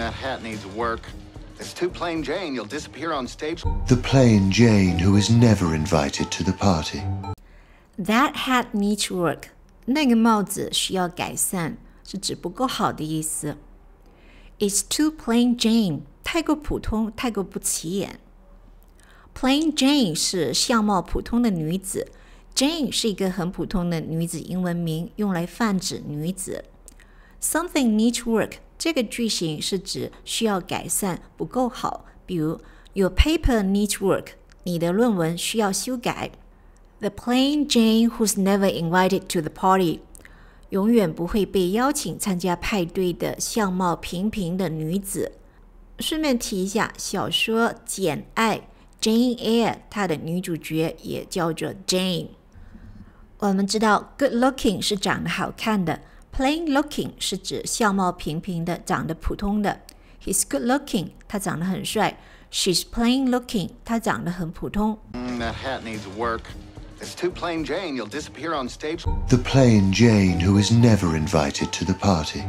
that hat needs work. It's too plain Jane. You'll disappear on stage. The plain Jane who is never invited to the party. That hat needs work. 那个帽子需要改善，是指不够好的意思。It's too plain Jane. 太过普通，太过不起眼。Plain Jane 是相貌普通的女子，Jane 是一个很普通的女子英文名，用来泛指女子。Something needs work 这个句型是指需要改善不够好，比如 Your paper needs work。你的论文需要修改。The plain Jane who's never invited to the party，永远不会被邀请参加派对的相貌平平的女子。顺便提一下，小说《简爱》Jane Eyre，她的女主角也叫做 Jane。我们知道 Good looking 是长得好看的。Plain looking 是指相貌平平的、长得普通的。He's good looking，他长得很帅。She's plain that hat needs work. It's too plain Jane. You'll disappear on stage. The plain Jane who is never invited to the party.